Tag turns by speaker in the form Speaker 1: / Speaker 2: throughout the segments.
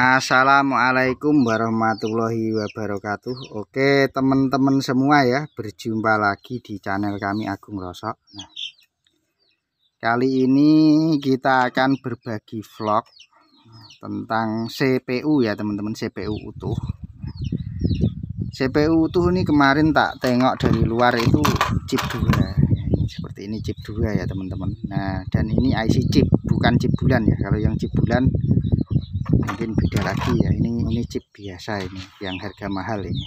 Speaker 1: Assalamualaikum warahmatullahi wabarakatuh Oke teman-teman semua ya Berjumpa lagi di channel kami Agung Rosok nah, Kali ini kita akan berbagi vlog Tentang CPU ya teman-teman CPU utuh CPU utuh ini kemarin tak tengok dari luar itu chip 2 Seperti ini chip 2 ya teman-teman Nah dan ini IC chip bukan chip bulan ya Kalau yang chip bulan mungkin beda lagi ya ini ini chip biasa ini yang harga mahal ini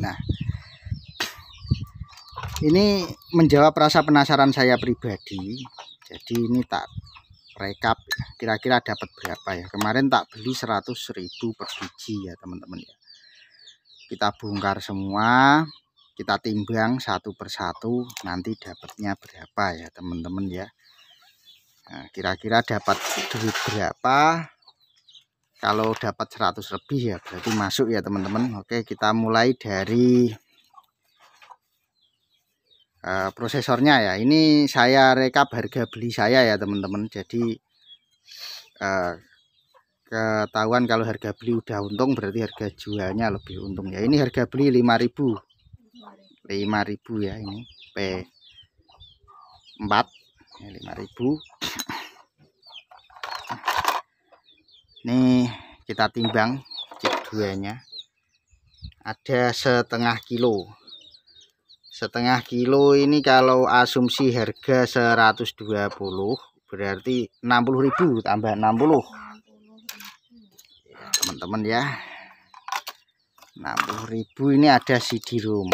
Speaker 1: nah ini menjawab rasa penasaran saya pribadi jadi ini tak rekap ya. kira-kira dapat berapa ya kemarin tak beli 100.000 per biji ya teman-teman ya kita bongkar semua kita timbang satu persatu nanti dapatnya berapa ya teman-teman ya nah, kira-kira nah, kira -kira dapat duit berapa kalau dapat 100 lebih ya berarti masuk ya teman-teman Oke kita mulai dari uh, prosesornya ya ini saya rekap harga beli saya ya teman-teman jadi uh, ketahuan kalau harga beli udah untung berarti harga jualnya lebih untung ya ini harga beli 5000 5000 ya ini P4 5000 Nih kita timbang cek duanya. Ada setengah kilo. Setengah kilo ini kalau asumsi harga 120 berarti 60.000 tambah 60. Ya, teman-teman ya. 60.000 ini ada sidirum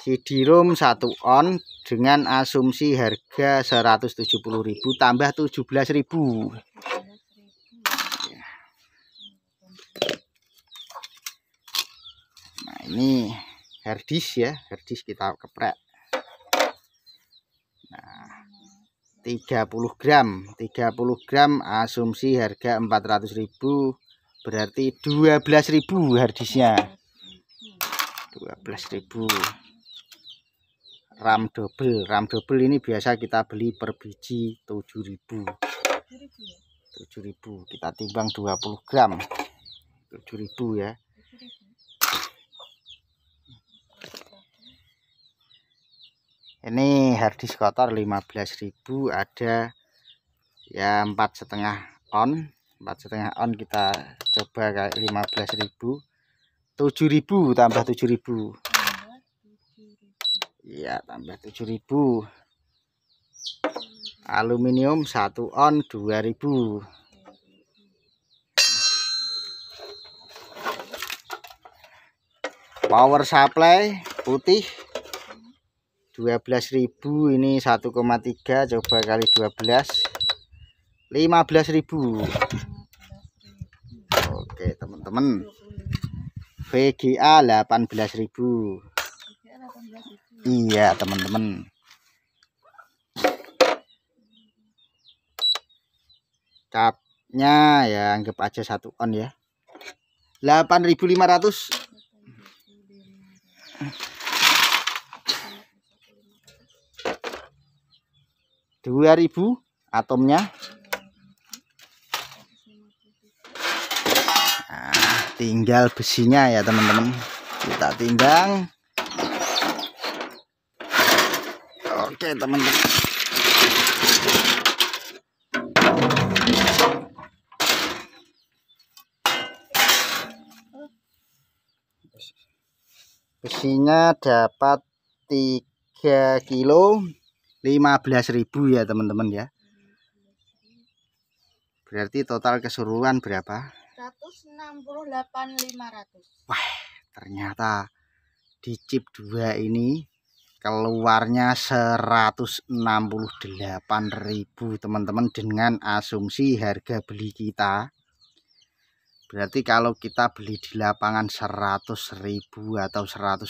Speaker 1: sidirum 1 on dengan asumsi harga 170.000 tambah ribu ini herdis ya herdis kita keprek nah 30 gram 30 gram asumsi harga 400.000 berarti 12.000 hardisnya 12.000 ram double ram double ini biasa kita beli per biji 7.000 7.000 kita timbang 20 gram 7.000 ya ini harddisk kotor 15.000 ada ya empat setengah on empat setengah on kita coba 15.000 7.000 tambah 7.000 ya tambah 7.000 aluminium 1 on 2000 power supply putih 12.000 ini 1,3 coba kali 12 15.000 Oke teman-teman VGA 18.000 Iya teman-teman capnya ya anggap aja satu on ya 8500 2000 atomnya nah, tinggal besinya ya teman-teman kita timbang oke teman-teman besinya dapat 3 kilo 15.000 ya teman-teman ya berarti total keseluruhan berapa 168.500 wah ternyata di chip 2 ini keluarnya 168.000 teman-teman dengan asumsi harga beli kita berarti kalau kita beli di lapangan 100.000 atau 120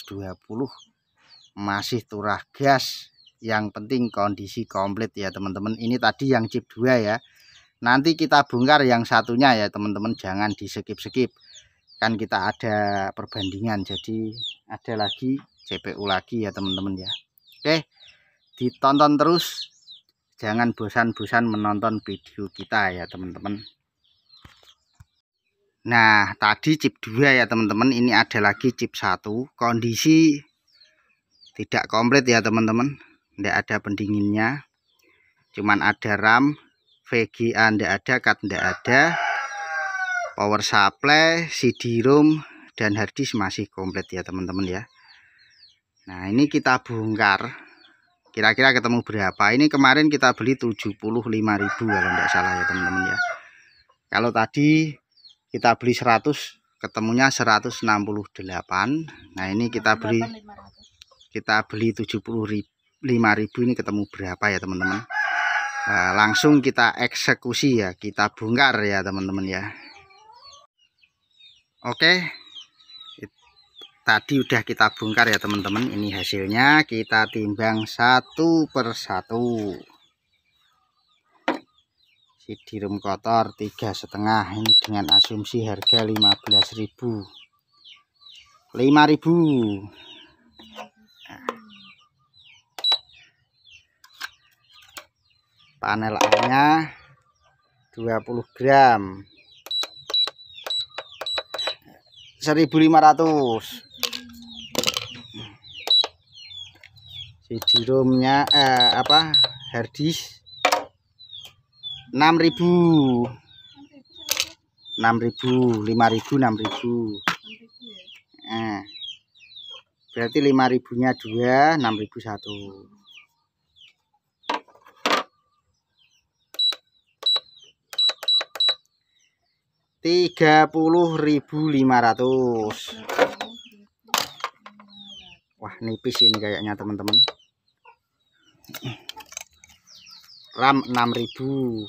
Speaker 1: masih turah gas yang penting kondisi komplit ya teman-teman ini tadi yang chip 2 ya nanti kita bongkar yang satunya ya teman-teman jangan di skip-skip kan kita ada perbandingan jadi ada lagi CPU lagi ya teman-teman ya Oke ditonton terus jangan bosan-bosan menonton video kita ya teman-teman Nah tadi chip 2 ya teman-teman ini ada lagi chip 1 kondisi tidak komplit ya teman-teman tidak ada pendinginnya cuman ada RAM VGA tidak ada kat tidak ada power supply cd room dan harddisk masih komplit ya teman-teman ya Nah ini kita bongkar kira-kira ketemu berapa ini kemarin kita beli 75.000 kalau tidak salah ya teman-teman ya kalau tadi kita beli 100 ketemunya 168 Nah ini kita beli kita beli 70.000 5000 ini ketemu berapa ya teman-teman eh, langsung kita eksekusi ya kita bongkar ya teman-teman ya oke tadi udah kita bongkar ya teman-teman ini hasilnya kita timbang satu persatu CD kotor tiga setengah ini dengan asumsi harga 15.000 5000 panel A-nya 20 gram 1500 CD romnya eh, apa harddisk 6000 6000 5000 6000 eh berarti 5000 nya 2 6000 1 30.500 Wah nipis ini kayaknya teman-teman RAM 6000 6000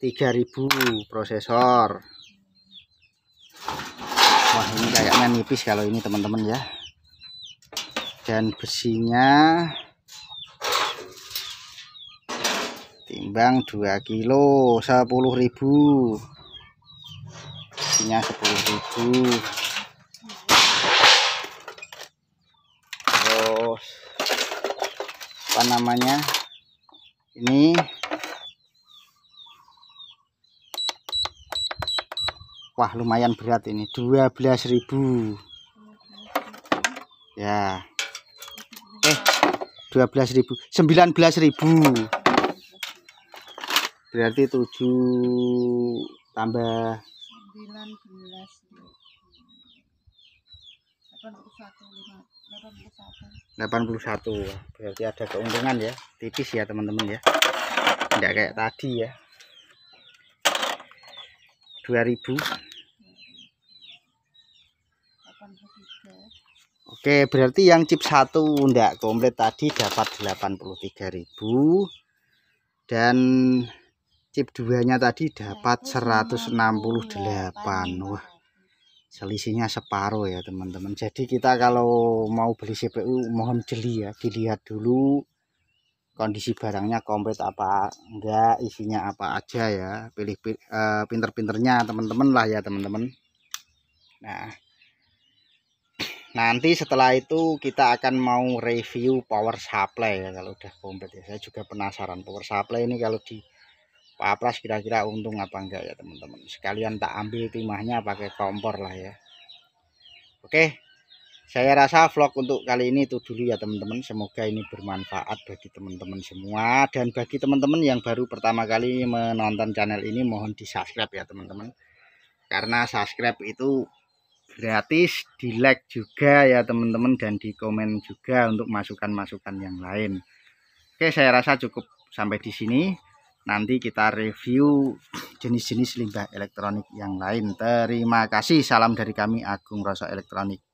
Speaker 1: 3000 prosesor Wah ini kayaknya nipis kalau ini teman-teman ya dan besinya timbang 2 kilo 10.000 isinya 10.000 terus apa namanya ini wah lumayan berat ini 12.000 ya eh 12.000 19.000 berarti 7 tambah 19 81 81 berarti ada keuntungan ya tipis ya teman-teman ya tidak kayak tadi ya 2000 Oke, berarti yang chip 1 enggak komplit tadi dapat 83.000 dan chip 2 nya tadi dapat 168 wah selisihnya separuh ya teman-teman jadi kita kalau mau beli CPU mohon jeli ya dilihat dulu kondisi barangnya komplit apa enggak isinya apa aja ya pilih eh, pinter-pinternya teman-teman lah ya teman-teman nah nanti setelah itu kita akan mau review power supply ya kalau udah komplit ya saya juga penasaran power supply ini kalau di apa kira-kira untung apa enggak ya teman-teman sekalian tak ambil timahnya pakai kompor lah ya oke saya rasa vlog untuk kali ini itu dulu ya teman-teman semoga ini bermanfaat bagi teman-teman semua dan bagi teman-teman yang baru pertama kali menonton channel ini mohon di subscribe ya teman-teman karena subscribe itu gratis di like juga ya teman-teman dan di komen juga untuk masukan-masukan yang lain oke saya rasa cukup sampai di sini nanti kita review jenis-jenis limbah elektronik yang lain terima kasih salam dari kami Agung Rasa Elektronik